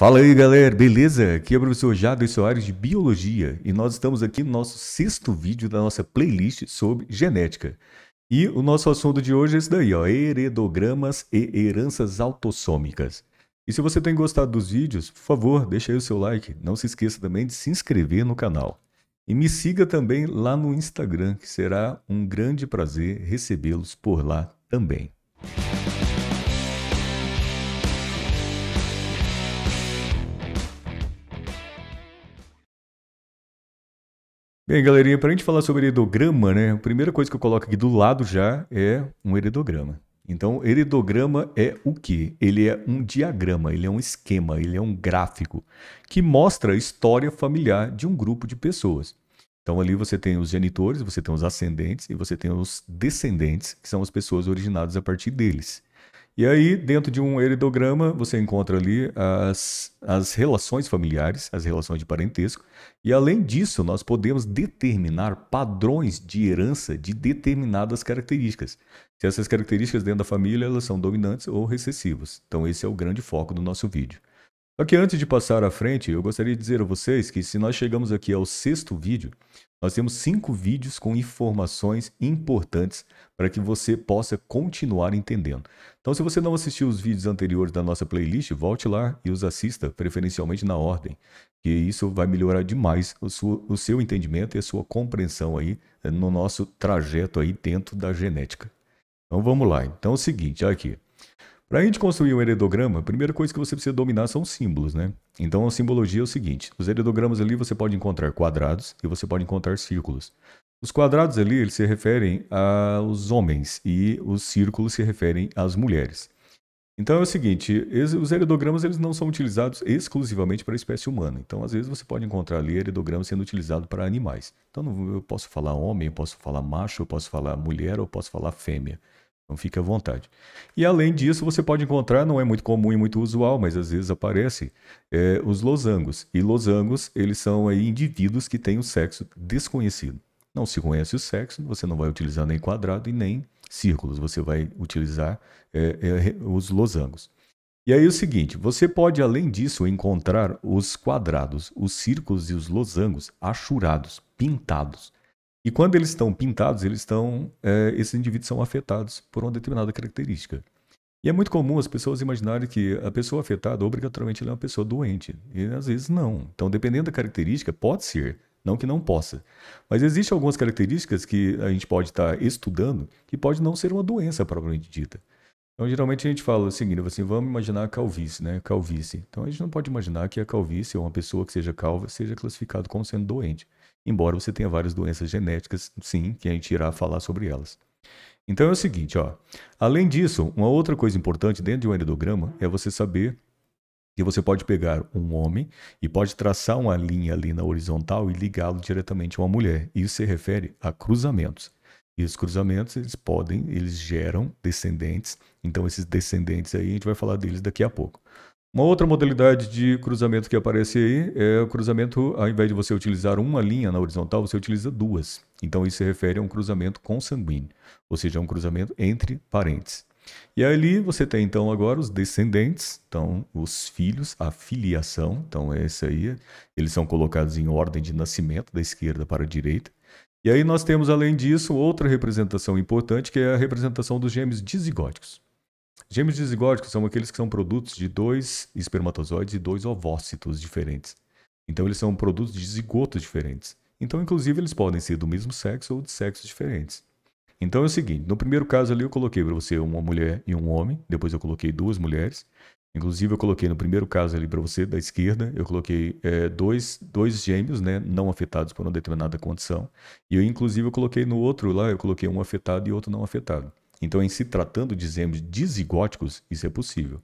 Fala aí, galera, beleza? Aqui é o professor Jado Soares é de Biologia e nós estamos aqui no nosso sexto vídeo da nossa playlist sobre genética. E o nosso assunto de hoje é esse daí, ó, heredogramas e heranças autossômicas. E se você tem gostado dos vídeos, por favor, deixa aí o seu like. Não se esqueça também de se inscrever no canal. E me siga também lá no Instagram, que será um grande prazer recebê-los por lá também. Música Bem, galerinha, para a gente falar sobre heredograma, né? A primeira coisa que eu coloco aqui do lado já é um heredograma. Então, heredograma é o que? Ele é um diagrama, ele é um esquema, ele é um gráfico que mostra a história familiar de um grupo de pessoas. Então, ali você tem os genitores, você tem os ascendentes e você tem os descendentes, que são as pessoas originadas a partir deles. E aí, dentro de um heredograma, você encontra ali as, as relações familiares, as relações de parentesco. E além disso, nós podemos determinar padrões de herança de determinadas características. Se essas características dentro da família elas são dominantes ou recessivas. Então, esse é o grande foco do nosso vídeo. Só que antes de passar à frente, eu gostaria de dizer a vocês que se nós chegamos aqui ao sexto vídeo, nós temos cinco vídeos com informações importantes para que você possa continuar entendendo. Então, se você não assistiu os vídeos anteriores da nossa playlist, volte lá e os assista, preferencialmente na ordem, que isso vai melhorar demais o seu, o seu entendimento e a sua compreensão aí eh, no nosso trajeto aí dentro da genética. Então, vamos lá. Então, é o seguinte, aqui. Para a gente construir um heredograma, a primeira coisa que você precisa dominar são símbolos, né? Então a simbologia é o seguinte: os heredogramas ali você pode encontrar quadrados e você pode encontrar círculos. Os quadrados ali eles se referem aos homens e os círculos se referem às mulheres. Então é o seguinte, os heredogramas eles não são utilizados exclusivamente para a espécie humana. Então às vezes você pode encontrar ali heredograma sendo utilizado para animais. Então eu posso falar homem, eu posso falar macho, eu posso falar mulher, eu posso falar fêmea. Então fique à vontade. E além disso, você pode encontrar, não é muito comum e muito usual, mas às vezes aparece, é, os losangos. E losangos, eles são aí, indivíduos que têm o um sexo desconhecido. Não se conhece o sexo, você não vai utilizar nem quadrado e nem círculos, você vai utilizar é, é, os losangos. E aí é o seguinte, você pode além disso encontrar os quadrados, os círculos e os losangos achurados, pintados. E quando eles estão pintados, eles estão, é, esses indivíduos são afetados por uma determinada característica. E é muito comum as pessoas imaginarem que a pessoa afetada, obrigatoriamente, é uma pessoa doente. E às vezes não. Então, dependendo da característica, pode ser não que não possa. Mas existem algumas características que a gente pode estar estudando que pode não ser uma doença propriamente dita. Então, geralmente a gente fala o seguinte, assim, vamos imaginar a calvície, né? Calvície. Então, a gente não pode imaginar que a calvície ou uma pessoa que seja calva seja classificado como sendo doente. Embora você tenha várias doenças genéticas, sim, que a gente irá falar sobre elas. Então é o seguinte, ó. Além disso, uma outra coisa importante dentro de um endograma é você saber que você pode pegar um homem e pode traçar uma linha ali na horizontal e ligá-lo diretamente a uma mulher. Isso se refere a cruzamentos. E os cruzamentos, eles podem, eles geram descendentes. Então, esses descendentes aí, a gente vai falar deles daqui a pouco. Uma outra modalidade de cruzamento que aparece aí é o cruzamento, ao invés de você utilizar uma linha na horizontal, você utiliza duas. Então, isso se refere a um cruzamento consanguíneo, ou seja, um cruzamento entre parentes. E ali você tem então agora os descendentes, então os filhos, a filiação, então é esse aí, eles são colocados em ordem de nascimento da esquerda para a direita. E aí nós temos além disso outra representação importante que é a representação dos gêmeos dizigóticos. Gêmeos dizigóticos são aqueles que são produtos de dois espermatozoides e dois ovócitos diferentes. Então eles são produtos de zigotos diferentes. Então inclusive eles podem ser do mesmo sexo ou de sexos diferentes. Então é o seguinte, no primeiro caso ali eu coloquei para você uma mulher e um homem, depois eu coloquei duas mulheres. Inclusive eu coloquei no primeiro caso ali para você da esquerda, eu coloquei é, dois, dois gêmeos, né, não afetados por uma determinada condição. E eu inclusive eu coloquei no outro lá, eu coloquei um afetado e outro não afetado. Então em se tratando de gêmeos dizigóticos isso é possível.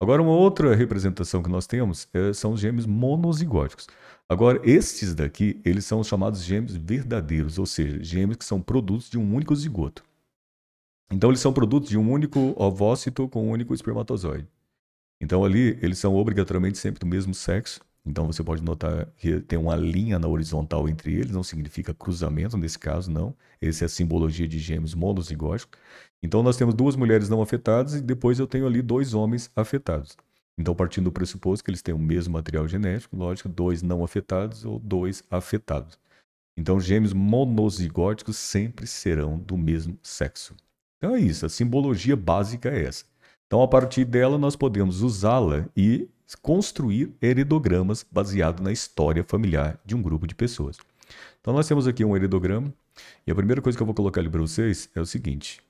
Agora, uma outra representação que nós temos é, são os gêmeos monozigóticos. Agora, estes daqui, eles são os chamados gêmeos verdadeiros, ou seja, gêmeos que são produtos de um único zigoto. Então, eles são produtos de um único ovócito com um único espermatozoide. Então, ali, eles são obrigatoriamente sempre do mesmo sexo, então você pode notar que tem uma linha na horizontal entre eles, não significa cruzamento nesse caso, não. Essa é a simbologia de gêmeos monozigóticos. Então nós temos duas mulheres não afetadas e depois eu tenho ali dois homens afetados. Então partindo do pressuposto que eles têm o mesmo material genético, lógico, dois não afetados ou dois afetados. Então gêmeos monozigóticos sempre serão do mesmo sexo. Então é isso, a simbologia básica é essa. Então a partir dela nós podemos usá-la e construir heredogramas baseado na história familiar de um grupo de pessoas. Então nós temos aqui um heredograma e a primeira coisa que eu vou colocar ali para vocês é o seguinte: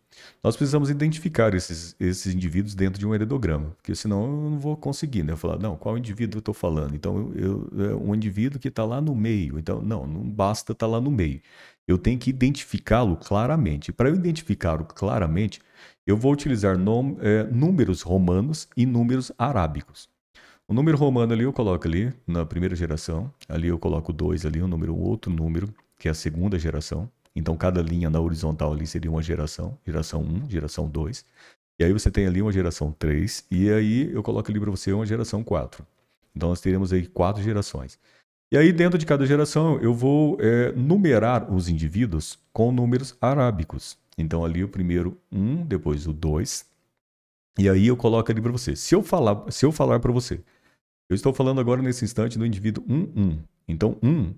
nós precisamos identificar esses, esses indivíduos dentro de um heredograma, porque senão eu não vou conseguir, né? Eu falar, não, qual indivíduo eu estou falando? Então, eu, eu, é um indivíduo que está lá no meio. Então, não, não basta estar tá lá no meio. Eu tenho que identificá-lo claramente. Para eu identificá-lo claramente, eu vou utilizar nom, é, números romanos e números arábicos. O número romano ali eu coloco ali na primeira geração, ali eu coloco dois ali, um número, um outro número, que é a segunda geração. Então cada linha na horizontal ali seria uma geração, geração 1, geração 2. E aí você tem ali uma geração 3, e aí eu coloco ali para você uma geração 4. Então nós teremos aí quatro gerações. E aí dentro de cada geração eu vou é, numerar os indivíduos com números arábicos. Então ali o primeiro 1, um, depois o 2, e aí eu coloco ali para você. Se eu falar, se eu falar para você eu estou falando agora nesse instante do indivíduo 1, 1. Então, 1,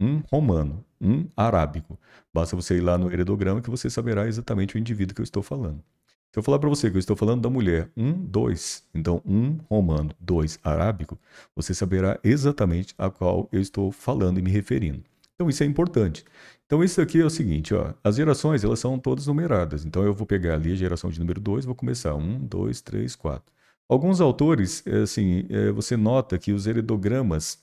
1 romano, 1 arábico. Basta você ir lá no heredograma que você saberá exatamente o indivíduo que eu estou falando. Se eu falar para você que eu estou falando da mulher 1, 2, então 1 romano, 2 arábico, você saberá exatamente a qual eu estou falando e me referindo. Então isso é importante. Então isso aqui é o seguinte, ó, as gerações elas são todas numeradas. Então eu vou pegar ali a geração de número 2, vou começar 1, 2, 3, 4. Alguns autores, eh, assim, eh, você nota que os heredogramas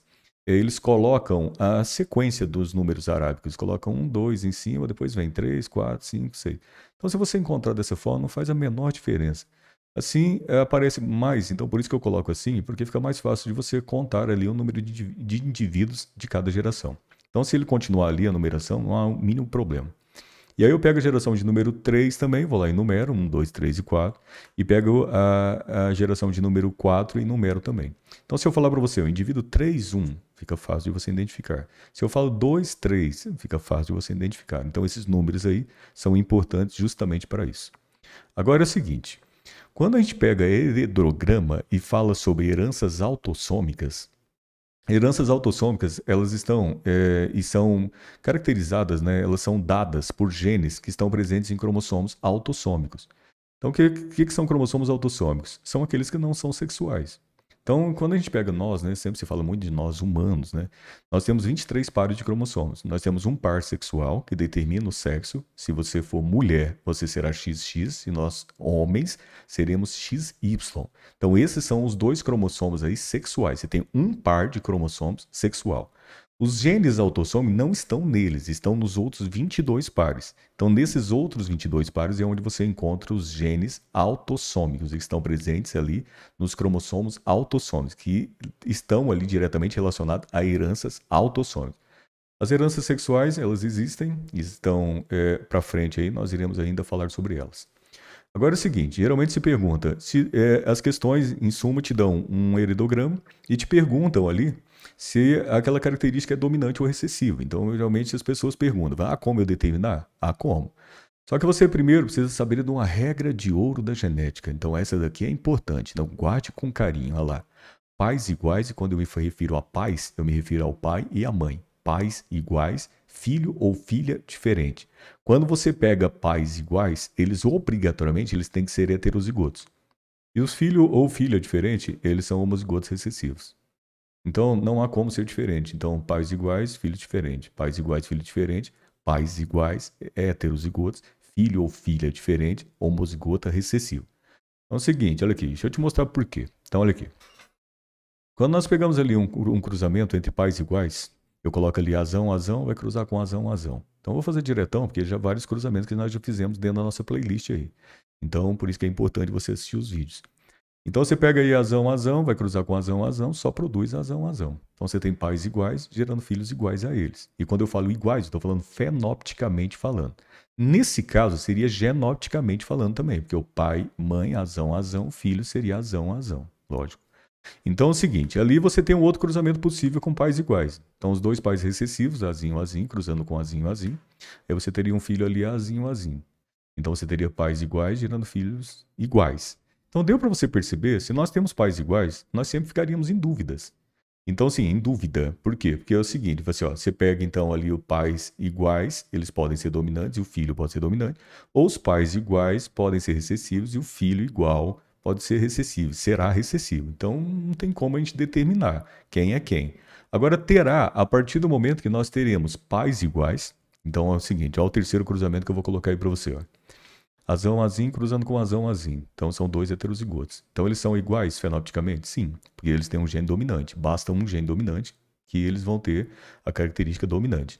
eh, eles colocam a sequência dos números arábicos, colocam um, dois em cima, depois vem três, quatro, cinco, seis. Então, se você encontrar dessa forma, não faz a menor diferença. Assim aparece mais, então por isso que eu coloco assim, porque fica mais fácil de você contar ali o número de indivíduos de cada geração. Então, se ele continuar ali a numeração, não há o mínimo problema. E aí eu pego a geração de número 3 também, vou lá e numero 1, 2, 3 e 4, e pego a, a geração de número 4 e numero também. Então, se eu falar para você, o indivíduo 3, 1, fica fácil de você identificar. Se eu falo 2, 3, fica fácil de você identificar. Então, esses números aí são importantes justamente para isso. Agora é o seguinte, quando a gente pega heredograma e fala sobre heranças autossômicas, Heranças autossômicas, elas estão é, e são caracterizadas, né, elas são dadas por genes que estão presentes em cromossomos autossômicos. Então, o que, que, que são cromossomos autossômicos? São aqueles que não são sexuais. Então, quando a gente pega nós, né, sempre se fala muito de nós humanos, né? Nós temos 23 pares de cromossomos. Nós temos um par sexual que determina o sexo. Se você for mulher, você será XX e nós homens seremos XY. Então, esses são os dois cromossomos aí sexuais. Você tem um par de cromossomos sexual. Os genes autossômicos não estão neles, estão nos outros 22 pares. Então, nesses outros 22 pares é onde você encontra os genes autossômicos, que estão presentes ali nos cromossomos autossômicos, que estão ali diretamente relacionados a heranças autossômicas. As heranças sexuais, elas existem, estão é, para frente aí, nós iremos ainda falar sobre elas. Agora é o seguinte, geralmente se pergunta, se é, as questões, em suma, te dão um heredograma e te perguntam ali se aquela característica é dominante ou recessiva. Então, geralmente as pessoas perguntam: ah, como eu determinar? Ah, como? Só que você primeiro precisa saber de uma regra de ouro da genética. Então, essa daqui é importante. Então, guarde com carinho. Olha lá. Pais iguais, e quando eu me refiro a pais, eu me refiro ao pai e à mãe. Pais iguais, filho ou filha diferente. Quando você pega pais iguais, eles obrigatoriamente eles têm que ser heterozigotos. E os filhos ou filha diferente, eles são homozigotos recessivos. Então não há como ser diferente. Então, pais iguais, filho diferente. Pais iguais, filho diferente. Pais iguais, é heterozigotos. Filho ou filha diferente, homozigota recessivo. Então é o seguinte, olha aqui, deixa eu te mostrar por quê. Então, olha aqui. Quando nós pegamos ali um, um cruzamento entre pais iguais, eu coloco ali azão, azão, vai cruzar com azão, azão. Então vou fazer diretão, porque já vários cruzamentos que nós já fizemos dentro da nossa playlist aí. Então, por isso que é importante você assistir os vídeos. Então você pega aí azão, azão, vai cruzar com azão, azão, só produz azão, azão. Então você tem pais iguais, gerando filhos iguais a eles. E quando eu falo iguais, eu estou falando fenopticamente falando. Nesse caso, seria genopticamente falando também, porque o pai, mãe, azão, azão, filho seria azão, azão, lógico. Então é o seguinte, ali você tem um outro cruzamento possível com pais iguais. Então os dois pais recessivos, azinho, azinho, cruzando com azinho, azinho. Aí você teria um filho ali, azinho, azinho. Então você teria pais iguais gerando filhos iguais. Então deu para você perceber, se nós temos pais iguais, nós sempre ficaríamos em dúvidas. Então, assim, em dúvida. Por quê? Porque é o seguinte, você, tipo assim, ó, você pega então ali os pais iguais, eles podem ser dominantes e o filho pode ser dominante. Ou os pais iguais podem ser recessivos e o filho igual pode ser recessivo, será recessivo. Então, não tem como a gente determinar quem é quem. Agora, terá, a partir do momento que nós teremos pais iguais, então é o seguinte, olha o terceiro cruzamento que eu vou colocar aí para você, ó azão azim cruzando com azão azim. Então são dois heterozigotos. Então eles são iguais fenoticamente, Sim, porque eles têm um gene dominante. Basta um gene dominante que eles vão ter a característica dominante.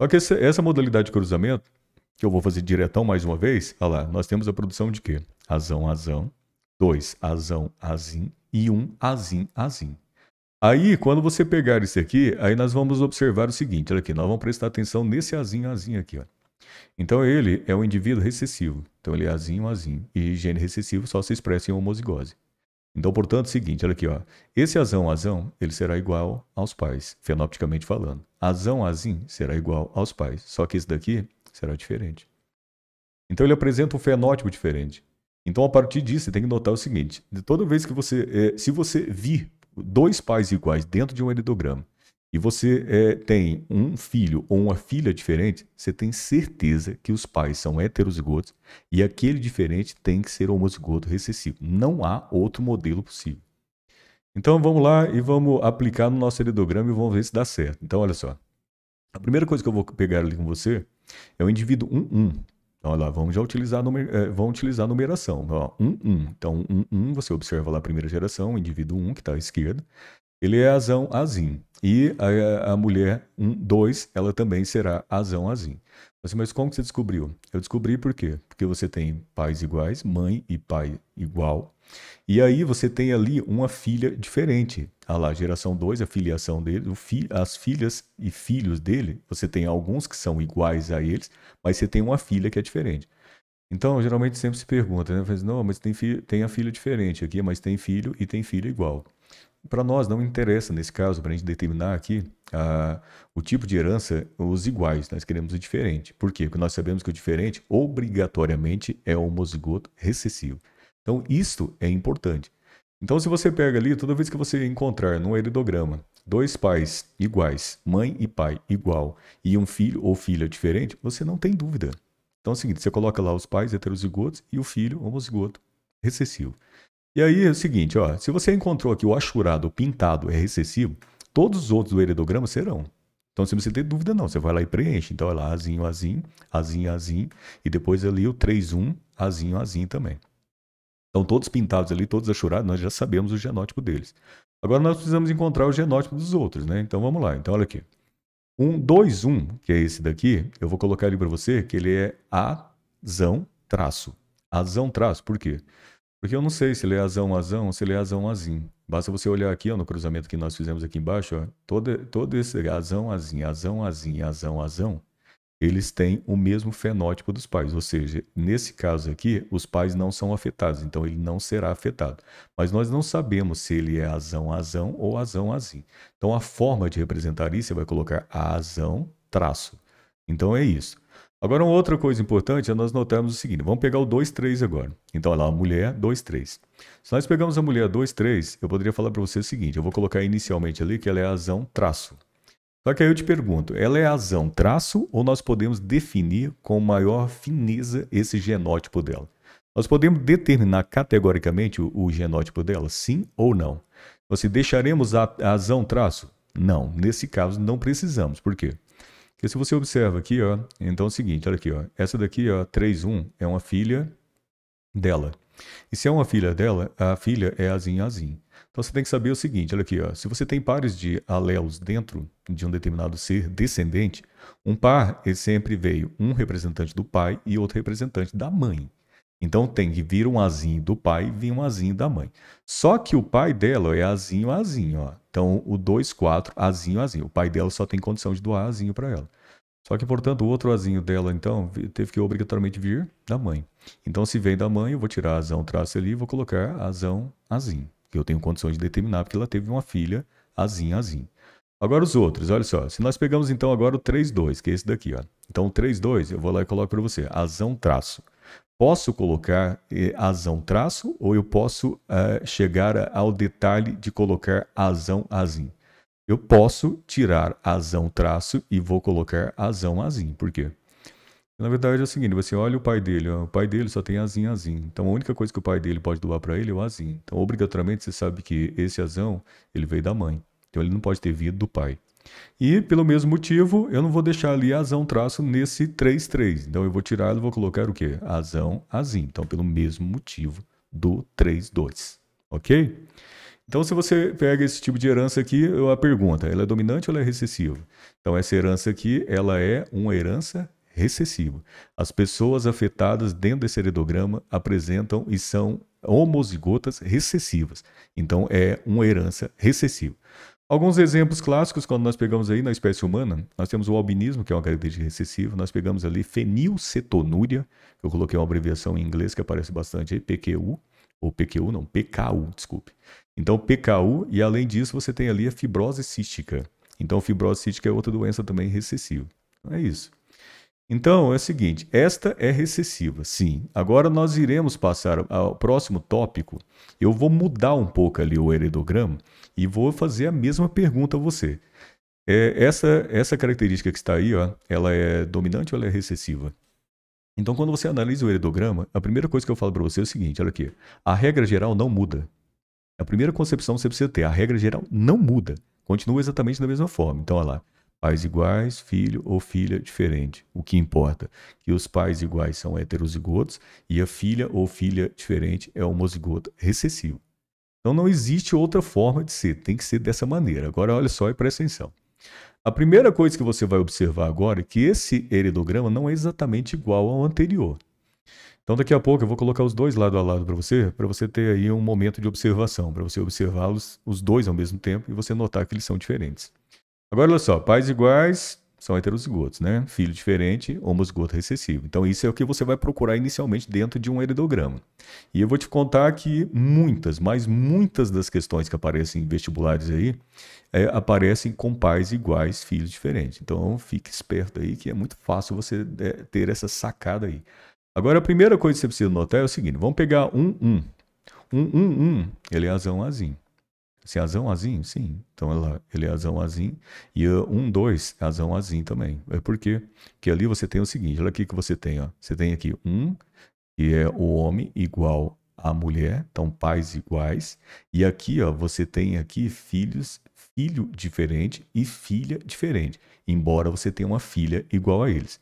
Só que essa, essa modalidade de cruzamento, que eu vou fazer diretão mais uma vez, olha lá, nós temos a produção de quê? Azão azão, dois azão azim e um azim azim. Aí, quando você pegar isso aqui, aí nós vamos observar o seguinte, olha aqui, nós vamos prestar atenção nesse azinho azinho aqui, ó. Então ele é um indivíduo recessivo. Então ele é azinho, azinho. E gene recessivo só se expressa em homozigose. Então, portanto, é o seguinte, olha aqui, ó. Esse azão, azão, ele será igual aos pais, fenopticamente falando. Azão, azim, será igual aos pais. Só que esse daqui será diferente. Então ele apresenta um fenótipo diferente. Então, a partir disso, você tem que notar o seguinte: toda vez que você. É, se você vir dois pais iguais dentro de um heredograma e você é, tem um filho ou uma filha diferente, você tem certeza que os pais são heterozigotos e aquele diferente tem que ser homozigoto recessivo. Não há outro modelo possível. Então vamos lá e vamos aplicar no nosso heredograma e vamos ver se dá certo. Então olha só. A primeira coisa que eu vou pegar ali com você é o indivíduo 1-1. Então, olha lá, vamos já utilizar, numer, é, vamos utilizar a numeração. Ó, 1, 1. Então, 1, 1, você observa lá a primeira geração, o indivíduo 1, que está à esquerda. Ele é azão, azinho. E a, a mulher 1, um, 2, ela também será azão, azim. Assim, mas como que você descobriu? Eu descobri por quê? Porque você tem pais iguais, mãe e pai igual. E aí você tem ali uma filha diferente. Ah lá, geração 2, a filiação dele, fi, as filhas e filhos dele, você tem alguns que são iguais a eles, mas você tem uma filha que é diferente. Então, geralmente sempre se pergunta, né? Assim, Não, mas tem, filho, tem a filha diferente aqui, mas tem filho e tem filha igual para nós não interessa, nesse caso, para a gente determinar aqui a, o tipo de herança, os iguais, nós queremos o diferente. Por quê? Porque nós sabemos que o diferente, obrigatoriamente, é homozigoto recessivo. Então, isto é importante. Então, se você pega ali, toda vez que você encontrar num heredograma dois pais iguais, mãe e pai igual, e um filho ou filha diferente, você não tem dúvida. Então é o seguinte, você coloca lá os pais heterozigotos e o filho homozigoto recessivo. E aí é o seguinte, ó, se você encontrou que o achurado pintado é recessivo, todos os outros do heredograma serão. Então, se você tem dúvida, não, você vai lá e preenche. Então, olha é lá, azinho, azinho, azinho, azinho, e depois ali o 3, 1, azinho, azinho também. Então, todos pintados ali, todos achurados, nós já sabemos o genótipo deles. Agora, nós precisamos encontrar o genótipo dos outros, né? Então, vamos lá. Então, olha aqui. Um 2, 1, que é esse daqui, eu vou colocar ali para você, que ele é azão traço. Azão traço, por quê? Porque porque eu não sei se ele é azão, azão, ou se ele é azão, azim. Basta você olhar aqui ó, no cruzamento que nós fizemos aqui embaixo, ó, todo, todo esse azão, azim, azão, azim, azão, azão, eles têm o mesmo fenótipo dos pais. Ou seja, nesse caso aqui, os pais não são afetados, então ele não será afetado. Mas nós não sabemos se ele é azão, azão ou azão, azim. Então a forma de representar isso, você vai colocar azão, traço. Então é isso. Agora, uma outra coisa importante é nós notarmos o seguinte: vamos pegar o 2, 3 agora. Então, olha lá, mulher, 2, 3. Se nós pegamos a mulher 2, 3, eu poderia falar para você o seguinte: eu vou colocar inicialmente ali que ela é azão traço. Só que aí eu te pergunto: ela é azão traço ou nós podemos definir com maior fineza esse genótipo dela? Nós podemos determinar categoricamente o, o genótipo dela, sim ou não? Então, se deixaremos a, a azão traço? Não, nesse caso não precisamos. Por quê? Porque se você observa aqui, ó, então é o seguinte, olha aqui, ó, essa daqui, ó, 3.1 é uma filha dela. E se é uma filha dela, a filha é azim azim. Então você tem que saber o seguinte, olha aqui, ó, se você tem pares de alelos dentro de um determinado ser descendente, um par ele sempre veio um representante do pai e outro representante da mãe. Então tem que vir um azinho do pai e vir um azinho da mãe. Só que o pai dela é azinho, azinho. Ó. Então o 2, 4, azinho, azinho. O pai dela só tem condição de doar azinho para ela. Só que, portanto, o outro azinho dela, então, teve que obrigatoriamente vir da mãe. Então, se vem da mãe, eu vou tirar azão traço ali e vou colocar azão, azinho. Que eu tenho condição de determinar, porque ela teve uma filha, azinho, azinho. Agora os outros, olha só. Se nós pegamos, então, agora o 3, 2, que é esse daqui, ó. Então, o 3, 2, eu vou lá e coloco para você, azão traço posso colocar eh, asão traço ou eu posso eh, chegar ao detalhe de colocar asão asim. Eu posso tirar asão traço e vou colocar asão asim. Por quê? Na verdade é o seguinte, você olha o pai dele, ó, o pai dele só tem asim asim. Então a única coisa que o pai dele pode doar para ele é o asim. Então obrigatoriamente você sabe que esse asão, ele veio da mãe. Então ele não pode ter vindo do pai. E, pelo mesmo motivo, eu não vou deixar ali azão traço nesse 3,3. Então, eu vou tirar e vou colocar o quê? Azão, azim. Então, pelo mesmo motivo do 3,2. Ok? Então, se você pega esse tipo de herança aqui, a pergunta, ela é dominante ou ela é recessiva? Então, essa herança aqui, ela é uma herança recessiva. As pessoas afetadas dentro desse heredograma apresentam e são homozigotas recessivas. Então, é uma herança recessiva. Alguns exemplos clássicos, quando nós pegamos aí na espécie humana, nós temos o albinismo, que é uma característica recessiva, nós pegamos ali fenilcetonúria, que eu coloquei uma abreviação em inglês que aparece bastante aí, PQU, ou PQU não, PKU, desculpe. Então, PKU, e além disso, você tem ali a fibrose cística. Então, fibrose cística é outra doença também recessiva. Então, é isso. Então, é o seguinte, esta é recessiva, sim. Agora nós iremos passar ao próximo tópico. Eu vou mudar um pouco ali o heredograma e vou fazer a mesma pergunta a você. É, essa, essa característica que está aí, ó, ela é dominante ou ela é recessiva? Então, quando você analisa o heredograma, a primeira coisa que eu falo para você é o seguinte, olha aqui. A regra geral não muda. A primeira concepção que você precisa ter, a regra geral não muda. Continua exatamente da mesma forma. Então, olha lá pais iguais, filho ou filha diferente. O que importa? Que os pais iguais são heterozigotos e a filha ou filha diferente é homozigota recessiva. Então não existe outra forma de ser, tem que ser dessa maneira. Agora olha só e presta atenção. A primeira coisa que você vai observar agora é que esse heredograma não é exatamente igual ao anterior. Então daqui a pouco eu vou colocar os dois lado a lado para você, para você ter aí um momento de observação, para você observá-los os dois ao mesmo tempo e você notar que eles são diferentes. Agora, olha só, pais iguais são heterozigotos, né? Filho diferente, homozigoto recessivo. Então, isso é o que você vai procurar inicialmente dentro de um heredograma. E eu vou te contar que muitas, mas muitas das questões que aparecem em vestibulares aí, é, aparecem com pais iguais, filhos diferentes. Então, fique esperto aí, que é muito fácil você é, ter essa sacada aí. Agora, a primeira coisa que você precisa notar é o seguinte, vamos pegar um, um. Um, um, um, ele é azão, azinho. Assim, Azão Azim, sim. Então ela, ele é Azão Azim. E uh, um, dois, Azão Azim também. É porque que ali você tem o seguinte: olha aqui que você tem. Ó. Você tem aqui um, que é o homem igual à mulher, então pais iguais. E aqui ó, você tem aqui filhos, filho diferente e filha diferente. Embora você tenha uma filha igual a eles.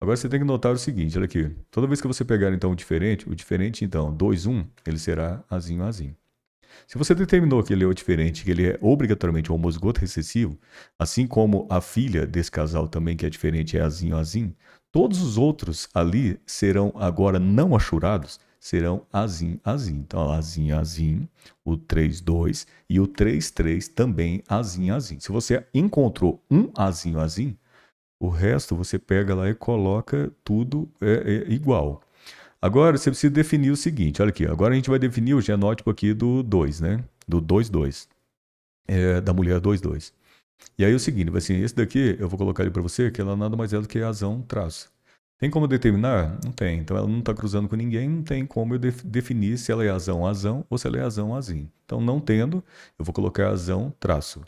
Agora você tem que notar o seguinte, olha aqui. Toda vez que você pegar então o diferente, o diferente então 2, 1, um, ele será azinho, azinho. Se você determinou que ele é diferente, que ele é obrigatoriamente homozigoto recessivo, assim como a filha desse casal também que é diferente é azinho azim, todos os outros ali serão agora não achurados, serão azim azim. Então azim azim, o 32 e o 33 também azim azim. Se você encontrou um azinho azim, o resto você pega lá e coloca tudo é, é igual. Agora você precisa definir o seguinte: olha aqui, agora a gente vai definir o genótipo aqui do 2, né? Do 2,2. É, da mulher 2,2. E aí é o seguinte: vai assim, esse daqui eu vou colocar ali para você, que ela é nada mais é do que razão traço. Tem como determinar? Não tem. Então ela não está cruzando com ninguém, não tem como eu def definir se ela é azão, azão ou se ela é azão, azinho. Então não tendo, eu vou colocar azão, traço.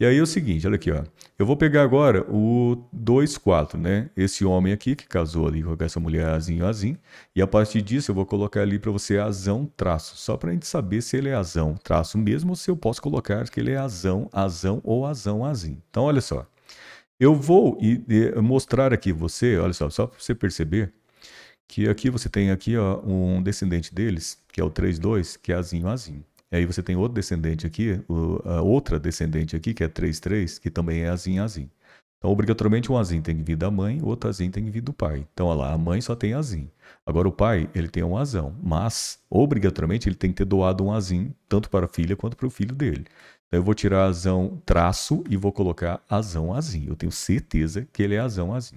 E aí é o seguinte, olha aqui, ó. Eu vou pegar agora o 2,4, né? Esse homem aqui que casou ali com essa mulher Azinho azinho. E a partir disso eu vou colocar ali para você Azão traço, só para a gente saber se ele é Azão traço mesmo ou se eu posso colocar que ele é Azão, Azão ou Azão azinho. Então, olha só. Eu vou mostrar aqui você, olha só, só para você perceber que aqui você tem aqui ó, um descendente deles, que é o 3,2, que é Azinho Azinho. E aí você tem outro descendente aqui, o, outra descendente aqui, que é 33, que também é azim azim. Então, obrigatoriamente, um azim tem que vir da mãe, outro azim tem que vir do pai. Então, olha lá, a mãe só tem azim. Agora, o pai, ele tem um azão, mas, obrigatoriamente, ele tem que ter doado um azim, tanto para a filha quanto para o filho dele. Então, eu vou tirar azão traço e vou colocar azão azim. Eu tenho certeza que ele é azão azim.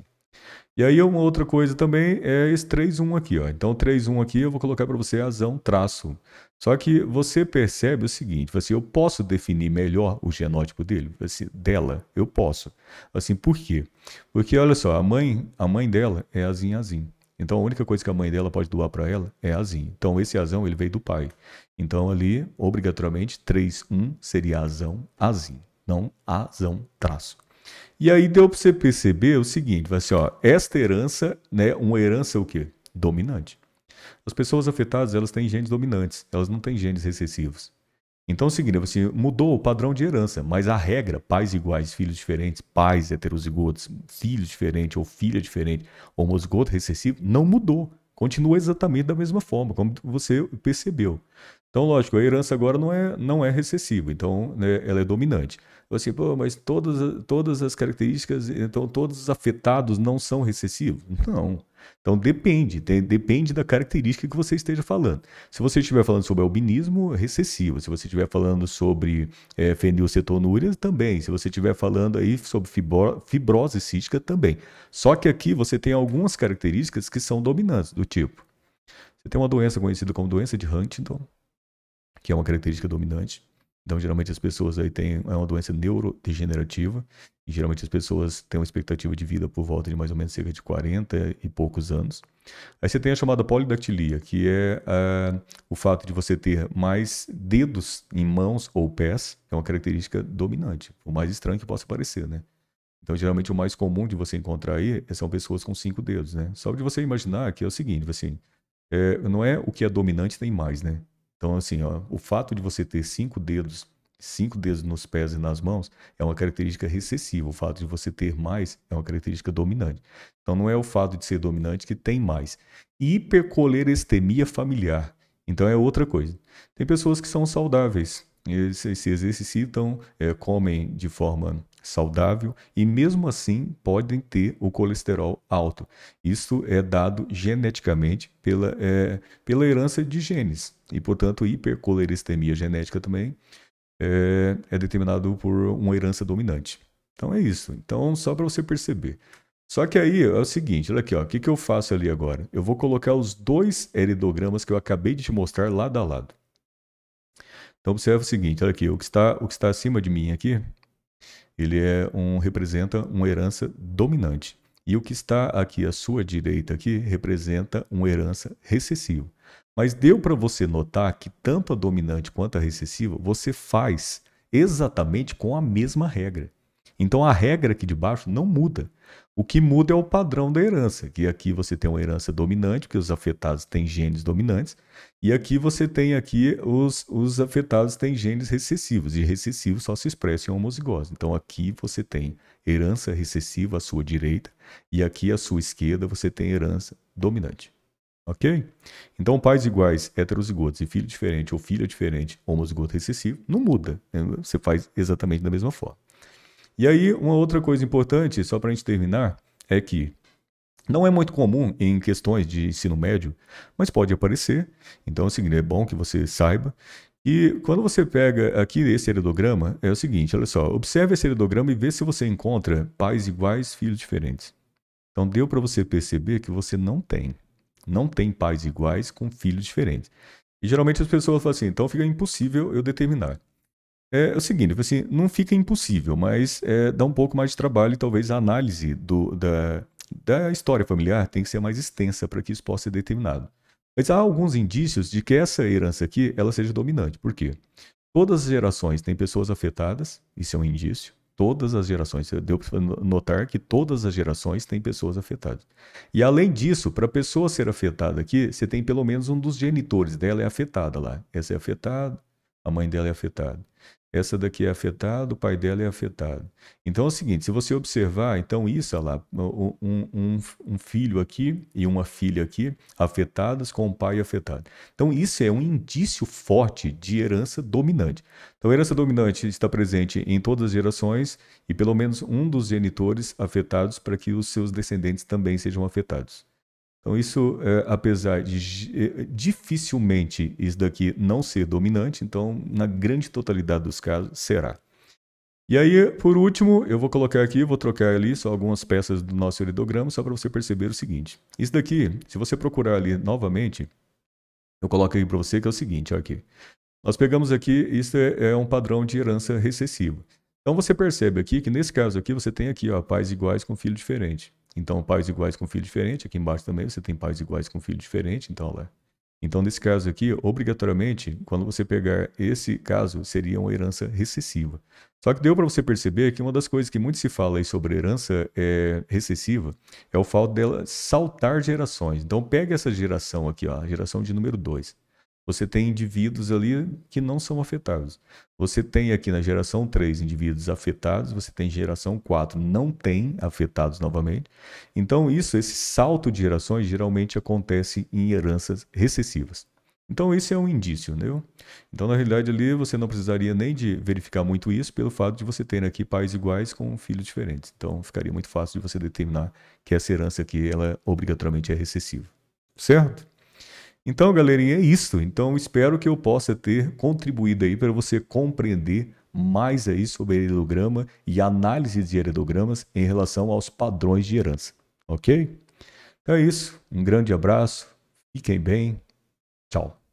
E aí uma outra coisa também é esse 3.1 aqui, ó. Então 3.1 aqui eu vou colocar para você razão traço. Só que você percebe o seguinte, assim, eu posso definir melhor o genótipo dele, assim, dela, eu posso. Assim, por quê? Porque olha só, a mãe, a mãe dela é azim azim. Então a única coisa que a mãe dela pode doar para ela é azim. Então esse azão ele veio do pai. Então ali, obrigatoriamente, 3.1 seria azão azim, não azão traço. E aí deu para você perceber o seguinte, vai ó, esta herança, né, uma herança é o quê? Dominante. As pessoas afetadas, elas têm genes dominantes, elas não têm genes recessivos. Então, é seguinte, você mudou o padrão de herança, mas a regra, pais iguais, filhos diferentes, pais heterozigotos, filhos diferentes ou filha diferente, homozigoto recessivo, não mudou. Continua exatamente da mesma forma, como você percebeu. Então, lógico, a herança agora não é, não é recessiva, então né, ela é dominante. Você então, assim, pô, mas todas, todas as características, então todos os afetados não são recessivos? Não. Então depende, tem, depende da característica que você esteja falando. Se você estiver falando sobre albinismo, recessivo. Se você estiver falando sobre é, eh, fenilcetonúria, também. Se você estiver falando aí sobre fibrose cística, também. Só que aqui você tem algumas características que são dominantes do tipo. Você tem uma doença conhecida como doença de Huntington, que é uma característica dominante. Então, geralmente as pessoas aí têm é uma doença neurodegenerativa, e geralmente as pessoas têm uma expectativa de vida por volta de mais ou menos cerca de 40 e poucos anos. Aí você tem a chamada polidactilia, que é uh, o fato de você ter mais dedos em mãos ou pés, é uma característica dominante, o mais estranho que possa parecer, né? Então, geralmente o mais comum de você encontrar aí é, são pessoas com cinco dedos, né? Só de você imaginar que é o seguinte, assim, é, não é o que é dominante tem mais, né? Então, assim, ó, o fato de você ter cinco dedos, cinco dedos nos pés e nas mãos é uma característica recessiva. O fato de você ter mais é uma característica dominante. Então, não é o fato de ser dominante que tem mais. Hipercolerestemia familiar. Então, é outra coisa. Tem pessoas que são saudáveis, eles se exercitam, é, comem de forma saudável e, mesmo assim, podem ter o colesterol alto. Isso é dado geneticamente pela, é, pela herança de genes e, portanto, hipercolesteristemia genética também é, é determinado por uma herança dominante. Então é isso. Então, só para você perceber. Só que aí é o seguinte, olha aqui, ó, o que, que eu faço ali agora? Eu vou colocar os dois heredogramas que eu acabei de te mostrar lado a lado. Então observa o seguinte, olha aqui, o que está, o que está acima de mim aqui ele é um representa uma herança dominante. E o que está aqui à sua direita aqui representa uma herança recessiva. Mas deu para você notar que tanto a dominante quanto a recessiva você faz exatamente com a mesma regra. Então a regra aqui de baixo não muda. O que muda é o padrão da herança, que aqui você tem uma herança dominante, porque os afetados têm genes dominantes, e aqui você tem aqui os, os afetados têm genes recessivos, e recessivos só se expressam em homozigose. Então aqui você tem herança recessiva à sua direita, e aqui à sua esquerda você tem herança dominante. Ok? Então, pais iguais, heterozigotos e filho diferente ou filha diferente, homozigoto recessivo, não muda. Né? Você faz exatamente da mesma forma. E aí, uma outra coisa importante, só para a gente terminar, é que não é muito comum em questões de ensino médio, mas pode aparecer. Então, assim, é bom que você saiba. E quando você pega aqui esse heredograma, é o seguinte, olha só, observe esse heredograma e vê se você encontra pais iguais, filhos diferentes. Então, deu para você perceber que você não tem. Não tem pais iguais com filhos diferentes. E geralmente as pessoas falam assim, então fica impossível eu determinar. É, é, o seguinte, assim, não fica impossível, mas é, dá um pouco mais de trabalho e talvez a análise do, da, da história familiar tem que ser mais extensa para que isso possa ser determinado. Mas há alguns indícios de que essa herança aqui ela seja dominante. Por quê? Todas as gerações têm pessoas afetadas, isso é um indício. Todas as gerações, deu para notar que todas as gerações têm pessoas afetadas. E além disso, para a pessoa ser afetada aqui, você tem pelo menos um dos genitores dela é afetada lá. Essa é afetada, a mãe dela é afetada essa daqui é afetada, o pai dela é afetado. Então é o seguinte, se você observar, então isso, olha lá, um, um, um, filho aqui e uma filha aqui, afetadas com o pai afetado. Então isso é um indício forte de herança dominante. Então a herança dominante está presente em todas as gerações e pelo menos um dos genitores afetados para que os seus descendentes também sejam afetados. Então, isso, é, apesar de é, dificilmente isso daqui não ser dominante, então, na grande totalidade dos casos, será. E aí, por último, eu vou colocar aqui, vou trocar ali só algumas peças do nosso heredograma só para você perceber o seguinte. Isso daqui, se você procurar ali novamente, eu coloco aí para você que é o seguinte, aqui. Nós pegamos aqui, isso é, é um padrão de herança recessiva. Então você percebe aqui que nesse caso aqui você tem aqui ó, pais iguais com filho diferente. Então, pais iguais com filho diferente. Aqui embaixo também você tem pais iguais com filho diferente. Então, lá. Então, nesse caso aqui, obrigatoriamente, quando você pegar esse caso, seria uma herança recessiva. Só que deu para você perceber que uma das coisas que muito se fala aí sobre herança é, recessiva é o fato dela saltar gerações. Então, pega essa geração aqui, ó, a geração de número 2. Você tem indivíduos ali que não são afetados. Você tem aqui na geração 3 indivíduos afetados, você tem geração 4 não tem afetados novamente. Então, isso, esse salto de gerações, geralmente acontece em heranças recessivas. Então, esse é um indício, entendeu? Né? Então, na realidade, ali você não precisaria nem de verificar muito isso pelo fato de você ter aqui pais iguais com filhos diferentes. Então, ficaria muito fácil de você determinar que essa herança aqui, ela obrigatoriamente é recessiva. Certo? Então, galerinha, é isso. Então, espero que eu possa ter contribuído aí para você compreender mais aí sobre heredograma e análise de heredogramas em relação aos padrões de herança, ok? Então é isso. Um grande abraço. Fiquem bem. Tchau.